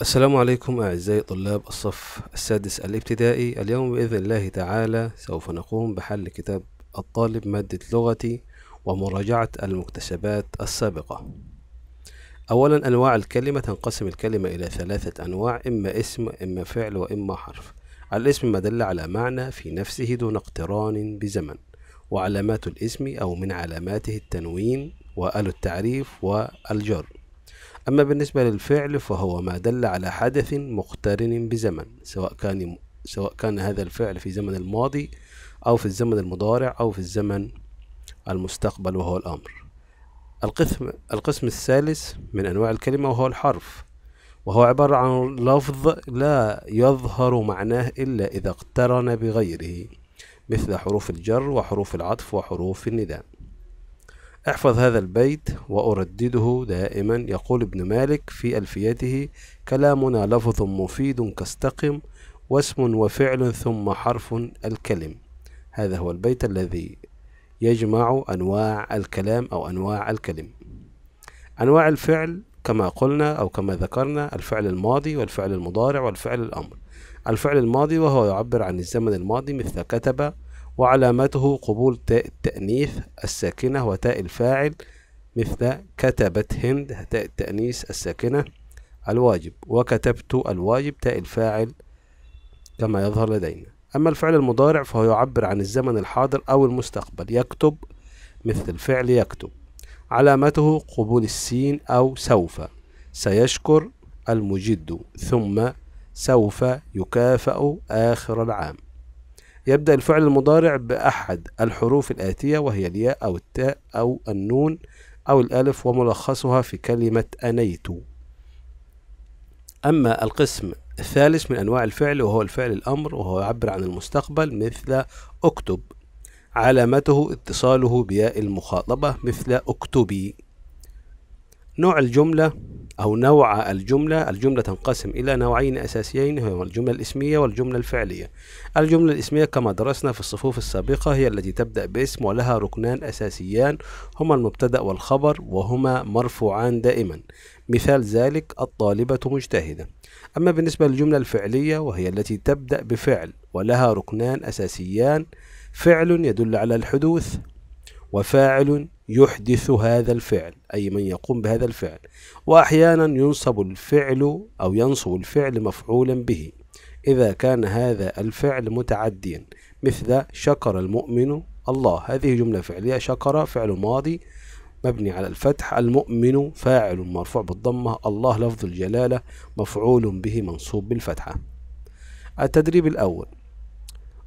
السلام عليكم أعزائي طلاب الصف السادس الابتدائي اليوم بإذن الله تعالى سوف نقوم بحل كتاب الطالب مادة لغتي ومراجعة المكتسبات السابقة أولا أنواع الكلمة تنقسم الكلمة إلى ثلاثة أنواع إما اسم إما فعل وإما حرف الاسم ما دل على معنى في نفسه دون اقتران بزمن وعلامات الاسم أو من علاماته التنوين وآل التعريف والجر أما بالنسبة للفعل فهو ما دل على حدث مقترن بزمن سواء كان سواء كان هذا الفعل في زمن الماضي أو في الزمن المضارع أو في الزمن المستقبل وهو الأمر القسم القسم الثالث من أنواع الكلمة وهو الحرف وهو عبارة عن لفظ لا يظهر معناه إلا إذا اقترن بغيره مثل حروف الجر وحروف العطف وحروف النداء احفظ هذا البيت وأردده دائما يقول ابن مالك في ألفيته كلامنا لفظ مفيد كاستقم واسم وفعل ثم حرف الكلم هذا هو البيت الذي يجمع أنواع الكلام أو أنواع الكلم أنواع الفعل كما قلنا أو كما ذكرنا الفعل الماضي والفعل المضارع والفعل الأمر الفعل الماضي وهو يعبر عن الزمن الماضي مثل كتب وعلامته قبول تاء التأنيث الساكنة وتاء الفاعل مثل كتبت هند تاء التأنيث الساكنة الواجب وكتبت الواجب تاء الفاعل كما يظهر لدينا أما الفعل المضارع فهو يعبر عن الزمن الحاضر أو المستقبل يكتب مثل الفعل يكتب علامته قبول السين أو سوف سيشكر المجد ثم سوف يكافأ آخر العام يبدأ الفعل المضارع بأحد الحروف الآتية وهي الياء أو التاء أو النون أو الألف وملخصها في كلمة أنيت أما القسم الثالث من أنواع الفعل وهو الفعل الأمر وهو يعبر عن المستقبل مثل أكتب علامته اتصاله بياء المخاطبة مثل أكتبي نوع الجملة أو نوع الجملة الجملة تنقسم إلى نوعين أساسيين هما الجملة الإسمية والجملة الفعلية الجملة الإسمية كما درسنا في الصفوف السابقة هي التي تبدأ باسم ولها ركنان أساسيان هما المبتدأ والخبر وهما مرفوعان دائما مثال ذلك الطالبة مجتهدة أما بالنسبة للجملة الفعلية وهي التي تبدأ بفعل ولها ركنان أساسيان فعل يدل على الحدوث وفاعل يحدث هذا الفعل أي من يقوم بهذا الفعل وأحيانا ينصب الفعل أو ينصب الفعل مفعولا به إذا كان هذا الفعل متعديا مثل شكر المؤمن الله هذه جملة فعلية شكر فعل ماضي مبني على الفتح المؤمن فاعل مرفوع بالضمة الله لفظ الجلالة مفعول به منصوب بالفتحة التدريب الأول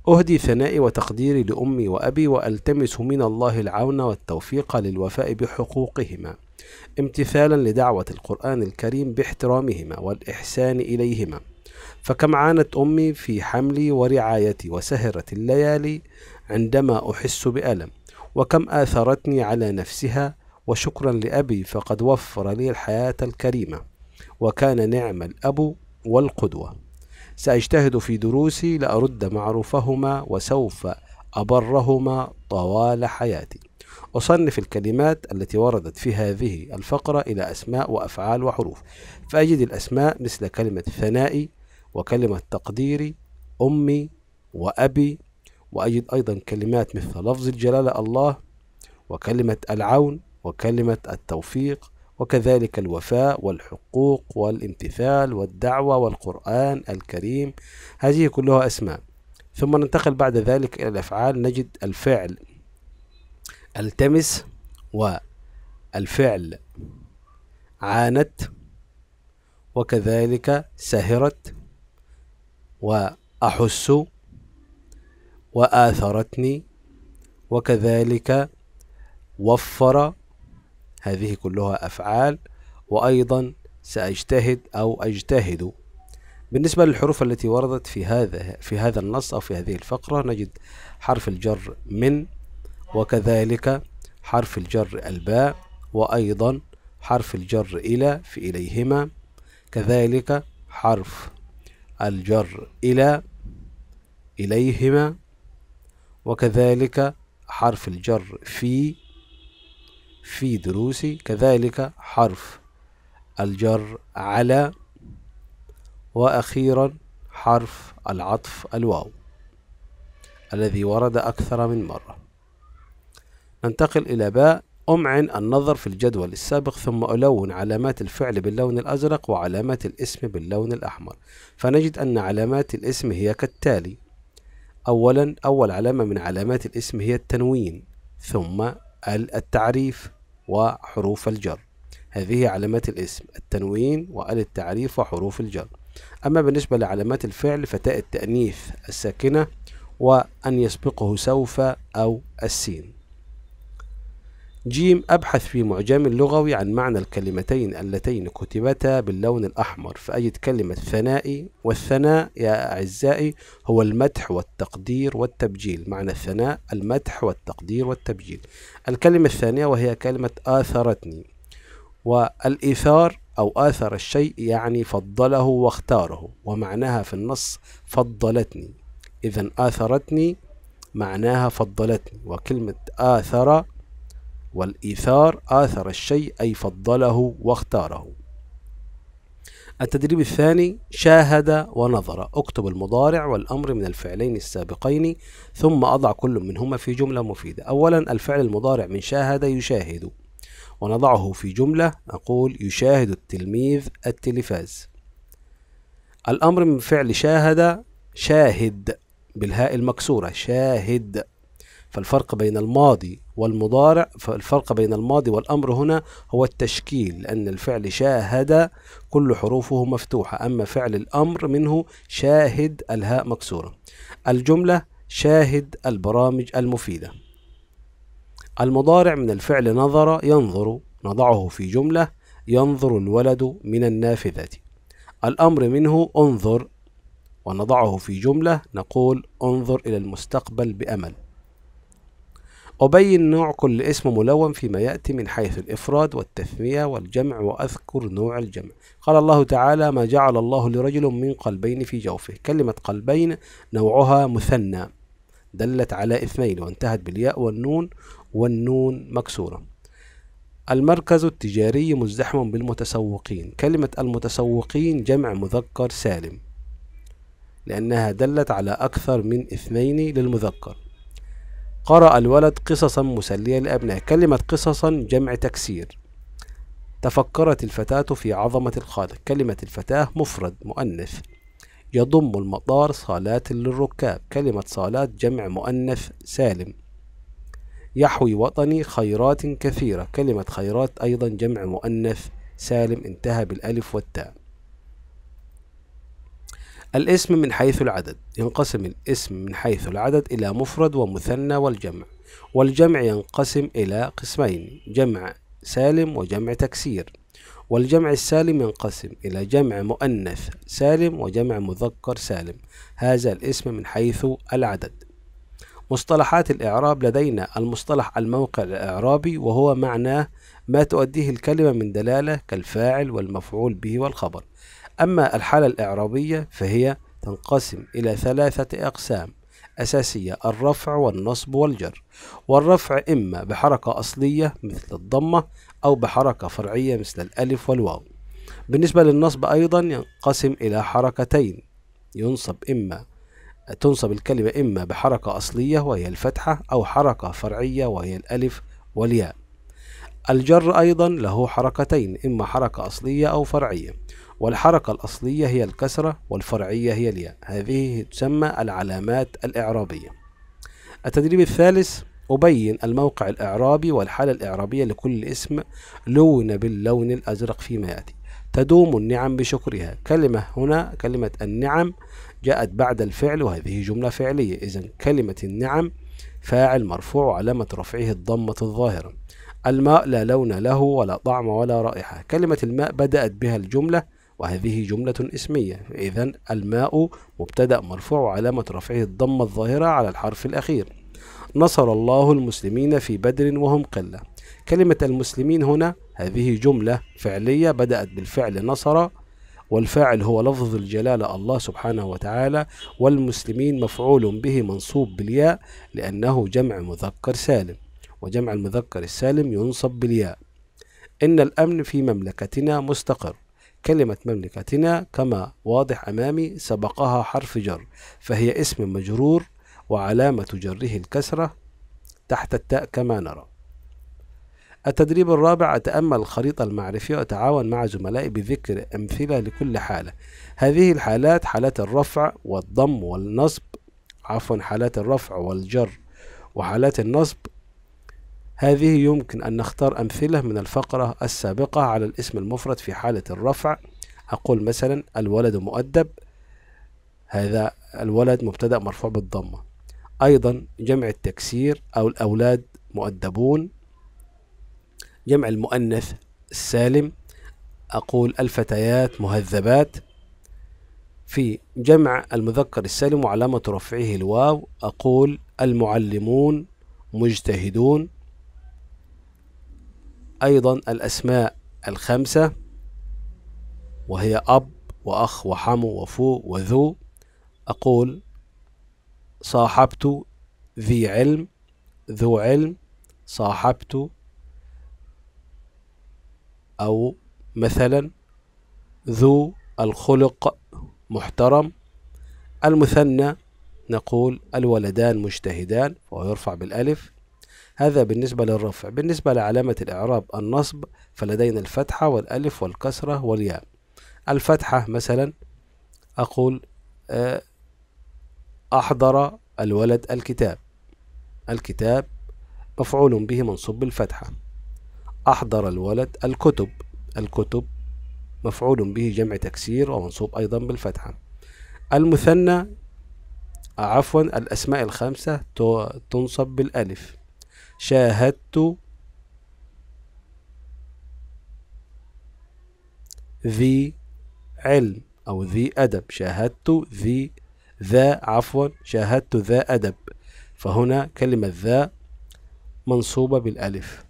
أهدي ثنائي وتقديري لأمي وأبي وألتمس من الله العون والتوفيق للوفاء بحقوقهما امتثالا لدعوة القرآن الكريم باحترامهما والإحسان إليهما فكم عانت أمي في حملي ورعايتي وسهرة الليالي عندما أحس بألم وكم آثرتني على نفسها وشكرا لأبي فقد وفر لي الحياة الكريمة وكان نعم الأب والقدوة سأجتهد في دروسي لأرد معروفهما وسوف أبرهما طوال حياتي أصنف الكلمات التي وردت في هذه الفقرة إلى أسماء وأفعال وحروف فأجد الأسماء مثل كلمة ثنائي وكلمة تقديري أمي وأبي وأجد أيضا كلمات مثل لفظ الجلالة الله وكلمة العون وكلمة التوفيق وكذلك الوفاء والحقوق والامتثال والدعوة والقرآن الكريم هذه كلها أسماء ثم ننتقل بعد ذلك إلى الأفعال نجد الفعل التمس والفعل عانت وكذلك سهرت وأحس وآثرتني وكذلك وفر هذه كلها أفعال وأيضا سأجتهد أو أجتهد بالنسبة للحروف التي وردت في هذا في هذا النص أو في هذه الفقرة نجد حرف الجر من وكذلك حرف الجر الباء وأيضا حرف الجر إلى في إليهما كذلك حرف الجر إلى إليهما وكذلك حرف الجر في في دروسي كذلك حرف الجر على وأخيرا حرف العطف الواو الذي ورد أكثر من مرة ننتقل إلى باء أمعن النظر في الجدول السابق ثم ألون علامات الفعل باللون الأزرق وعلامات الاسم باللون الأحمر فنجد أن علامات الاسم هي كالتالي أولا أول علامة من علامات الاسم هي التنوين ثم التعريف وحروف الجر هذه علامات الاسم التنوين وآل التعريف وحروف الجر أما بالنسبة لعلامات الفعل فتاء التأنيث الساكنة وأن يسبقه سوف أو السين جيم أبحث في معجم لغوي عن معنى الكلمتين اللتين كتبتا باللون الأحمر فأجد كلمة ثنائي والثناء يا أعزائي هو المدح والتقدير والتبجيل معنى الثناء المدح والتقدير والتبجيل الكلمة الثانية وهي كلمة آثرتني والإيثار أو آثر الشيء يعني فضله واختاره ومعناها في النص فضلتني إذا آثرتني معناها فضلتني وكلمة آثر والإيثار آثر الشيء أي فضله واختاره التدريب الثاني شاهد ونظر اكتب المضارع والأمر من الفعلين السابقين ثم أضع كل منهما في جملة مفيدة أولا الفعل المضارع من شاهد يشاهد ونضعه في جملة نقول يشاهد التلميذ التلفاز الأمر من فعل شاهد شاهد بالهاء المكسورة شاهد فالفرق بين الماضي والمضارع فالفرق بين الماضي والأمر هنا هو التشكيل لأن الفعل شاهد كل حروفه مفتوحة أما فعل الأمر منه شاهد الهاء مكسورة الجملة شاهد البرامج المفيدة المضارع من الفعل نظر ينظر نضعه في جملة ينظر الولد من النافذة الأمر منه انظر ونضعه في جملة نقول انظر إلى المستقبل بأمل أبين نوع كل اسم ملون فيما يأتي من حيث الإفراد والتثنية والجمع وأذكر نوع الجمع قال الله تعالى ما جعل الله لرجل من قلبين في جوفه كلمة قلبين نوعها مثنى دلت على اثنين وانتهت بالياء والنون والنون مكسورة المركز التجاري مزدحم بالمتسوقين كلمة المتسوقين جمع مذكر سالم لأنها دلت على أكثر من اثنين للمذكر قرأ الولد قصصا مسلية لأبنائه كلمة قصصا جمع تكسير تفكرت الفتاة في عظمة الخالق كلمة الفتاة مفرد مؤنث يضم المطار صالات للركاب كلمة صالات جمع مؤنث سالم يحوي وطني خيرات كثيرة كلمة خيرات أيضا جمع مؤنث سالم انتهى بالألف والتاء الاسم من حيث العدد ينقسم الاسم من حيث العدد إلى مفرد ومثنى والجمع والجمع ينقسم إلى قسمين جمع سالم وجمع تكسير والجمع السالم ينقسم إلى جمع مؤنث سالم وجمع مذكر سالم هذا الاسم من حيث العدد مصطلحات الإعراب لدينا المصطلح الموقع الإعرابي وهو معناه ما تؤديه الكلمة من دلالة كالفاعل والمفعول به والخبر أما الحالة الإعرابية فهي تنقسم إلى ثلاثة أقسام أساسية الرفع والنصب والجر والرفع إما بحركة أصلية مثل الضمة أو بحركة فرعية مثل الألف والواو بالنسبة للنصب أيضا ينقسم إلى حركتين ينصب إما تنصب الكلمة إما بحركة أصلية وهي الفتحة أو حركة فرعية وهي الألف والياء الجر أيضا له حركتين إما حركة أصلية أو فرعية والحركة الأصلية هي الكسرة والفرعية هي الياء هذه تسمى العلامات الإعرابية التدريب الثالث أبين الموقع الإعرابي والحالة الإعرابية لكل اسم لون باللون الأزرق فيما يأتي تدوم النعم بشكرها كلمة هنا كلمة النعم جاءت بعد الفعل وهذه جملة فعلية إذا كلمة النعم فاعل مرفوع وعلامة رفعه الضمة الظاهرة الماء لا لون له ولا طعم ولا رائحة كلمة الماء بدأت بها الجملة وهذه جملة اسمية إذا الماء مبتدأ مرفوع وعلامة رفعه الضمة الظاهرة على الحرف الأخير نصر الله المسلمين في بدر وهم قلة كلمة المسلمين هنا هذه جملة فعلية بدأت بالفعل نصر والفاعل هو لفظ الجلالة الله سبحانه وتعالى والمسلمين مفعول به منصوب بالياء لأنه جمع مذكر سالم وجمع المذكر السالم ينصب بالياء إن الأمن في مملكتنا مستقر كلمة مملكتنا كما واضح أمامي سبقها حرف جر فهي اسم مجرور وعلامة جره الكسرة تحت التاء كما نرى التدريب الرابع أتأمل الخريطة المعرفية وأتعاون مع زملائي بذكر أمثلة لكل حالة هذه الحالات حالات الرفع والضم والنصب عفوا حالات الرفع والجر وحالات النصب هذه يمكن أن نختار أمثلة من الفقرة السابقة على الاسم المفرد في حالة الرفع أقول مثلا الولد مؤدب هذا الولد مبتدأ مرفوع بالضمة أيضا جمع التكسير أو الأولاد مؤدبون جمع المؤنث السالم أقول الفتيات مهذبات في جمع المذكر السالم وعلامة رفعه الواو أقول المعلمون مجتهدون أيضا الأسماء الخمسة وهي أب وأخ وحمو وفو وذو أقول صاحبت ذي علم ذو علم صاحبت أو مثلا ذو الخلق محترم المثنى نقول الولدان مجتهدان وهو يرفع بالألف هذا بالنسبة للرفع بالنسبة لعلامة الإعراب النصب فلدينا الفتحة والألف والكسرة والياء الفتحة مثلا أقول آه، أحضر الولد الكتاب الكتاب مفعول به منصوب بالفتحة أحضر الولد الكتب الكتب مفعول به جمع تكسير ومنصوب أيضا بالفتحة المثنى عفوا الأسماء الخمسة تنصب بالألف شاهدت ذي علم أو ذي أدب شاهدت ذي ذا عفوا شاهدت ذا أدب فهنا كلمة ذا منصوبة بالألف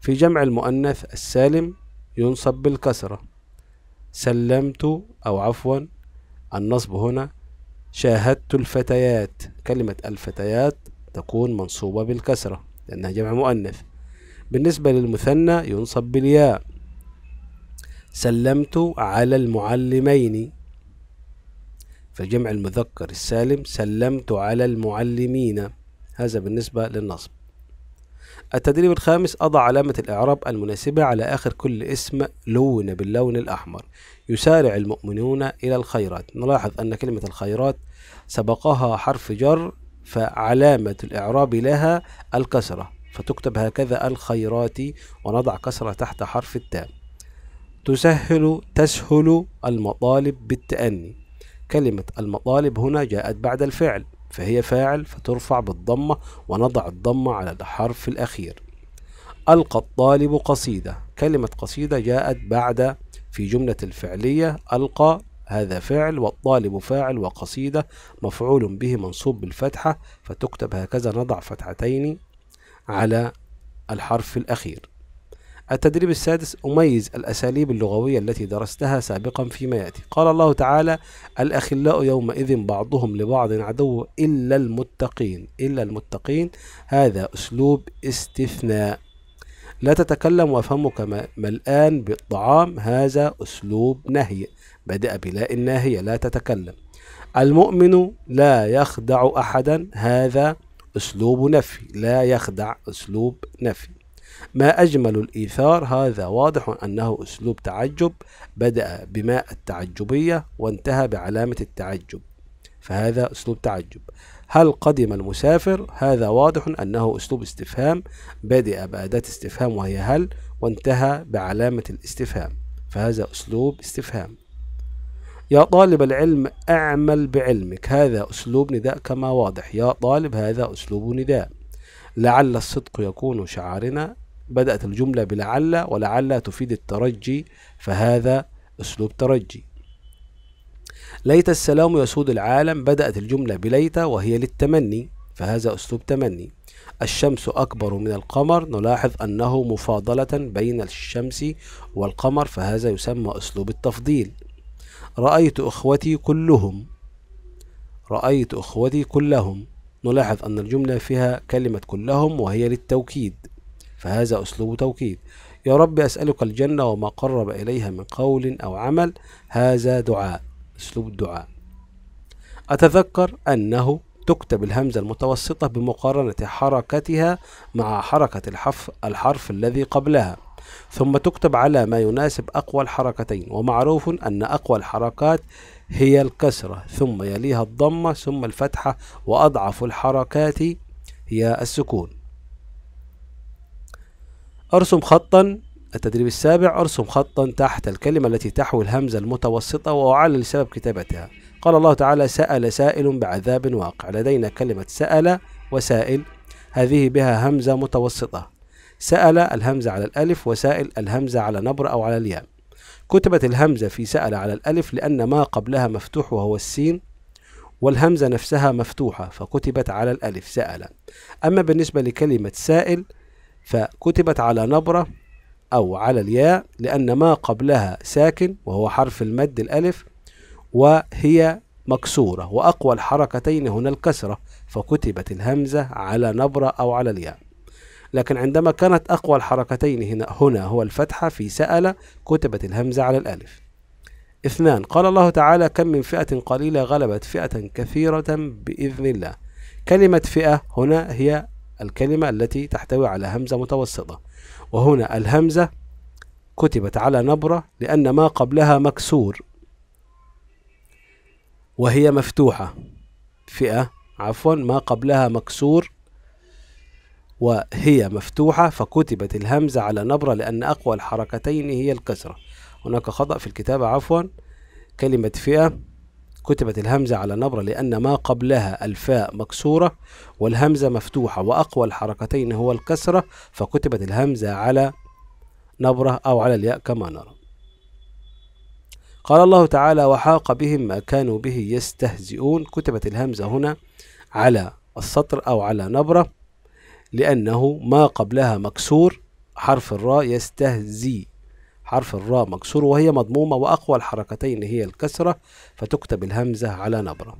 في جمع المؤنث السالم ينصب بالكسرة سلمت أو عفوا النصب هنا شاهدت الفتيات كلمة الفتيات تكون منصوبة بالكسرة لأنها جمع مؤنث بالنسبة للمثنى ينصب بالياء سلمت على المعلمين فجمع المذكر السالم سلمت على المعلمين هذا بالنسبة للنصب التدريب الخامس أضع علامة الإعراب المناسبة على آخر كل اسم لون باللون الأحمر يسارع المؤمنون إلى الخيرات نلاحظ أن كلمة الخيرات سبقها حرف جر فعلامة الإعراب لها الكسرة فتكتب هكذا الخيرات ونضع كسرة تحت حرف التاء تسهل تسهل المطالب بالتأني كلمة المطالب هنا جاءت بعد الفعل فهي فاعل فترفع بالضمة ونضع الضمة على الحرف الأخير ألقى الطالب قصيدة كلمة قصيدة جاءت بعد في جملة الفعلية ألقى هذا فعل والطالب فاعل وقصيدة مفعول به منصوب بالفتحة فتكتب هكذا نضع فتحتين على الحرف الأخير التدريب السادس أميز الأساليب اللغوية التي درستها سابقا فيما يأتي قال الله تعالى الأخلاء يومئذ بعضهم لبعض عدو إلا المتقين إلا المتقين هذا أسلوب استثناء لا تتكلم وافهمك ملآن بالطعام هذا أسلوب نهي بدأ بلا الناهية لا تتكلم المؤمن لا يخدع أحدا هذا أسلوب نفي لا يخدع أسلوب نفي ما أجمل الإيثار هذا واضح أنه أسلوب تعجب بدأ بماء التعجبية وانتهى بعلامة التعجب فهذا أسلوب تعجب هل قدم المسافر هذا واضح أنه أسلوب استفهام بدأ بأداة استفهام وهي هل وانتهى بعلامة الاستفهام فهذا أسلوب استفهام يا طالب العلم أعمل بعلمك هذا أسلوب نداء كما واضح يا طالب هذا أسلوب نداء لعل الصدق يكون شعارنا بدأت الجملة بلعل ولعل تفيد الترجي فهذا أسلوب ترجي ليت السلام يسود العالم بدأت الجملة بليت وهي للتمني فهذا أسلوب تمني الشمس أكبر من القمر نلاحظ أنه مفاضلة بين الشمس والقمر فهذا يسمى أسلوب التفضيل رأيت إخوتي كلهم رأيت إخوتي كلهم نلاحظ أن الجملة فيها كلمة كلهم وهي للتوكيد فهذا أسلوب توكيد يا رب أسألك الجنة وما قرب إليها من قول أو عمل هذا دعاء أسلوب الدعاء أتذكر أنه تكتب الهمزة المتوسطة بمقارنة حركتها مع حركة الحرف, الحرف الذي قبلها ثم تكتب على ما يناسب أقوى الحركتين ومعروف أن أقوى الحركات هي الكسرة ثم يليها الضمة ثم الفتحة وأضعف الحركات هي السكون أرسم خطا التدريب السابع أرسم خطا تحت الكلمة التي تحوي الهمزة المتوسطة وأعلل سبب كتابتها قال الله تعالى سأل سائل بعذاب واقع لدينا كلمة سأل وسائل هذه بها همزة متوسطة سأل الهمزة على الألف وسائل الهمزة على نبر أو على الياء كتبت الهمزة في سأل على الألف لأن ما قبلها مفتوح وهو السين والهمزة نفسها مفتوحة فكتبت على الألف سأل أما بالنسبة لكلمة سائل فكتبت على نبرة أو على الياء لأن ما قبلها ساكن وهو حرف المد الألف وهي مكسورة وأقوى الحركتين هنا الكسرة فكتبت الهمزة على نبرة أو على الياء لكن عندما كانت أقوى الحركتين هنا, هنا هو الفتحة في سأل كتبت الهمزة على الألف اثنان قال الله تعالى كم من فئة قليلة غلبت فئة كثيرة بإذن الله كلمة فئة هنا هي الكلمة التي تحتوي على همزة متوسطة وهنا الهمزة كتبت على نبرة لأن ما قبلها مكسور وهي مفتوحة فئة عفوا ما قبلها مكسور وهي مفتوحة فكتبت الهمزة على نبرة لأن أقوى الحركتين هي الكسرة هناك خطأ في الكتابة عفوا كلمة فئة كتبت الهمزة على نبرة لأن ما قبلها الفاء مكسورة والهمزة مفتوحة وأقوى الحركتين هو الكسرة فكتبت الهمزة على نبرة أو على الياء كما نرى قال الله تعالى وحاق بهم ما كانوا به يستهزئون كتبت الهمزة هنا على السطر أو على نبرة لأنه ما قبلها مكسور حرف الراء يستهزي حرف الراء مكسور وهي مضمومة وأقوى الحركتين هي الكسرة فتكتب الهمزة على نبرة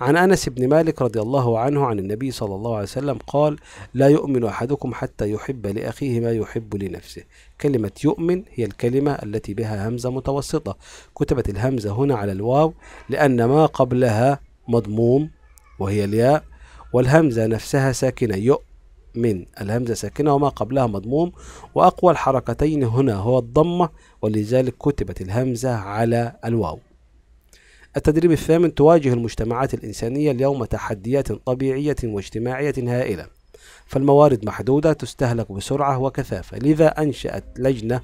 عن أنس بن مالك رضي الله عنه عن النبي صلى الله عليه وسلم قال لا يؤمن أحدكم حتى يحب لأخيه ما يحب لنفسه كلمة يؤمن هي الكلمة التي بها همزة متوسطة كتبت الهمزة هنا على الواو لأن ما قبلها مضموم وهي الياء والهمزة نفسها ساكنة يؤ من الهمزة ساكنة وما قبلها مضموم وأقوى الحركتين هنا هو الضمة ولذلك كتبت الهمزة على الواو التدريب الثامن تواجه المجتمعات الإنسانية اليوم تحديات طبيعية واجتماعية هائلة فالموارد محدودة تستهلك بسرعة وكثافة لذا أنشأت لجنة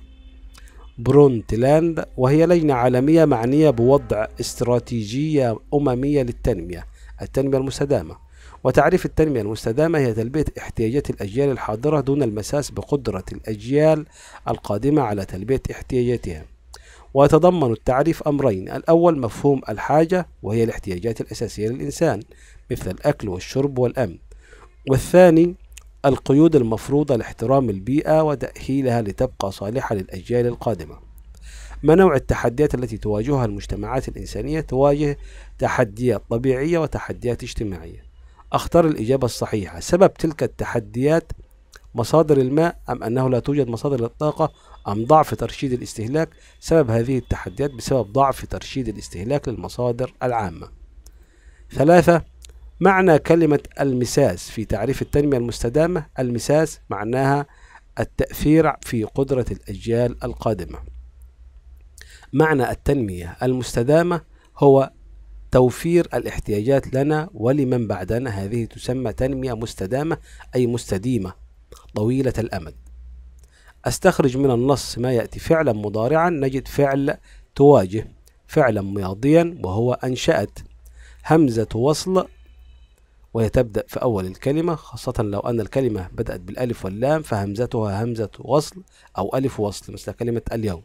برونتلاند وهي لجنة عالمية معنية بوضع استراتيجية أممية للتنمية التنمية المستدامة وتعريف التنمية المستدامة هي تلبية احتياجات الأجيال الحاضرة دون المساس بقدرة الأجيال القادمة على تلبية احتياجاتها ويتضمن التعريف أمرين الأول مفهوم الحاجة وهي الاحتياجات الأساسية للإنسان مثل الأكل والشرب والأمن والثاني القيود المفروضة لاحترام البيئة وتأهيلها لتبقى صالحة للأجيال القادمة ما نوع التحديات التي تواجهها المجتمعات الإنسانية تواجه تحديات طبيعية وتحديات اجتماعية اختار الاجابه الصحيحه سبب تلك التحديات مصادر الماء ام انه لا توجد مصادر للطاقه ام ضعف ترشيد الاستهلاك سبب هذه التحديات بسبب ضعف ترشيد الاستهلاك للمصادر العامه ثلاثة معنى كلمة المساس في تعريف التنمية المستدامة المساس معناها التأثير في قدرة الأجيال القادمة معنى التنمية المستدامة هو توفير الاحتياجات لنا ولمن بعدنا هذه تسمى تنمية مستدامة أي مستديمة طويلة الأمد أستخرج من النص ما يأتي فعلا مضارعا نجد فعل تواجه فعلا ماضيا وهو أنشأت همزة وصل وهي تبدأ في أول الكلمة خاصة لو أن الكلمة بدأت بالألف واللام فهمزتها همزة وصل أو ألف وصل مثل كلمة اليوم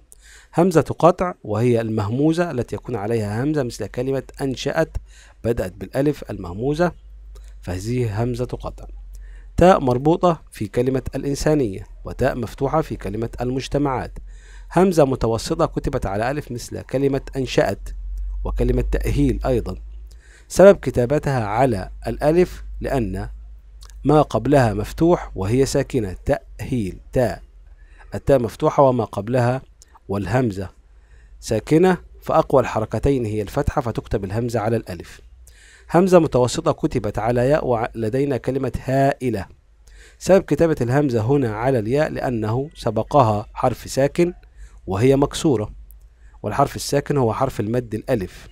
همزة قطع وهي المهموزة التي يكون عليها همزة مثل كلمة أنشأت بدأت بالألف المهموزة فهذه همزة قطع تاء مربوطة في كلمة الإنسانية وتاء مفتوحة في كلمة المجتمعات همزة متوسطة كتبت على ألف مثل كلمة أنشأت وكلمة تأهيل أيضا سبب كتابتها على الألف لأن ما قبلها مفتوح وهي ساكنة تأهيل تاء التاء مفتوحة وما قبلها والهمزة ساكنة فأقوى الحركتين هي الفتحة فتكتب الهمزة على الألف همزة متوسطة كتبت على ياء ولدينا كلمة هائلة سبب كتابة الهمزة هنا على الياء لأنه سبقها حرف ساكن وهي مكسورة والحرف الساكن هو حرف المد الألف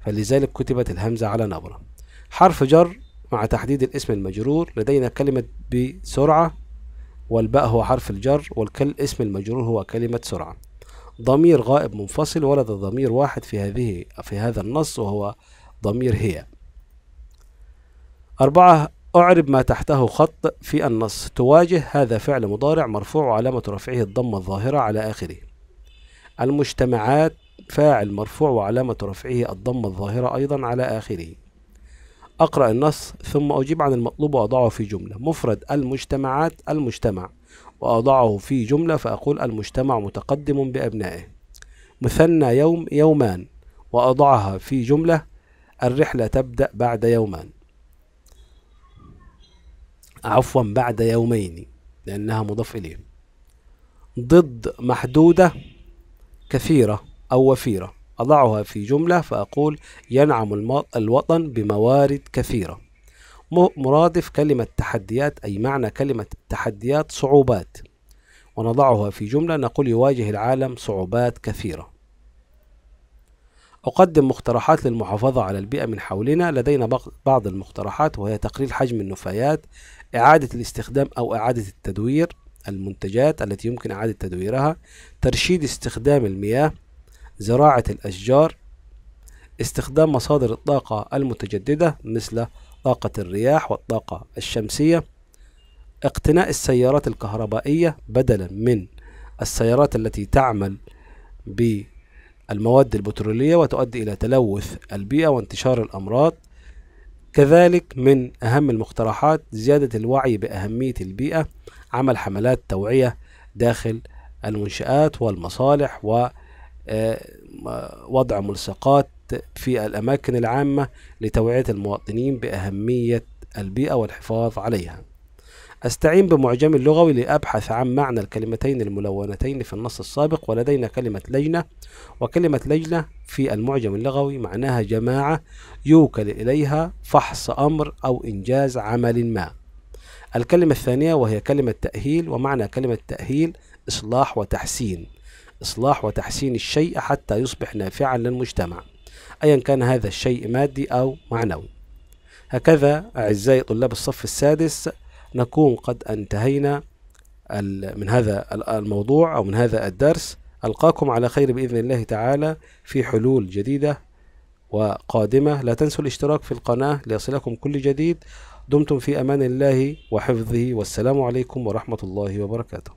فلذلك كتبت الهمزة على نبرة حرف جر مع تحديد الاسم المجرور لدينا كلمة بسرعة والباء هو حرف الجر والكل اسم المجرور هو كلمة سرعة ضمير غائب منفصل ولد ضمير واحد في هذه في هذا النص وهو ضمير هي أربعة أعرب ما تحته خط في النص تواجه هذا فعل مضارع مرفوع وعلامة رفعه الضمة الظاهرة على آخره المجتمعات فاعل مرفوع وعلامة رفعه الضمة الظاهرة أيضا على آخره أقرأ النص ثم أجيب عن المطلوب وأضعه في جملة مفرد المجتمعات المجتمع وأضعه في جملة فأقول المجتمع متقدم بأبنائه مثنى يوم يومان وأضعها في جملة الرحلة تبدأ بعد يومان عفوا بعد يومين لأنها مضاف إليه ضد محدودة كثيرة أو وفيرة أضعها في جملة فأقول ينعم الوطن بموارد كثيرة مرادف كلمة تحديات أي معنى كلمة تحديات صعوبات ونضعها في جملة نقول يواجه العالم صعوبات كثيرة أقدم مقترحات للمحافظة على البيئة من حولنا لدينا بعض المقترحات وهي تقليل حجم النفايات إعادة الاستخدام أو إعادة التدوير المنتجات التي يمكن إعادة تدويرها ترشيد استخدام المياه زراعة الأشجار استخدام مصادر الطاقة المتجددة مثل طاقة الرياح والطاقة الشمسية اقتناء السيارات الكهربائية بدلا من السيارات التي تعمل بالمواد البترولية وتؤدي إلى تلوث البيئة وانتشار الأمراض كذلك من أهم المقترحات زيادة الوعي بأهمية البيئة عمل حملات توعية داخل المنشآت والمصالح والمصالح وضع ملصقات في الأماكن العامة لتوعية المواطنين بأهمية البيئة والحفاظ عليها أستعين بمعجم اللغوي لأبحث عن معنى الكلمتين الملونتين في النص السابق ولدينا كلمة لجنة وكلمة لجنة في المعجم اللغوي معناها جماعة يوكل إليها فحص أمر أو إنجاز عمل ما الكلمة الثانية وهي كلمة تأهيل ومعنى كلمة تأهيل إصلاح وتحسين إصلاح وتحسين الشيء حتى يصبح نافعا للمجتمع أيا كان هذا الشيء مادي أو معنوي هكذا أعزائي طلاب الصف السادس نكون قد انتهينا من هذا الموضوع أو من هذا الدرس ألقاكم على خير بإذن الله تعالى في حلول جديدة وقادمة لا تنسوا الاشتراك في القناة ليصلكم كل جديد دمتم في أمان الله وحفظه والسلام عليكم ورحمة الله وبركاته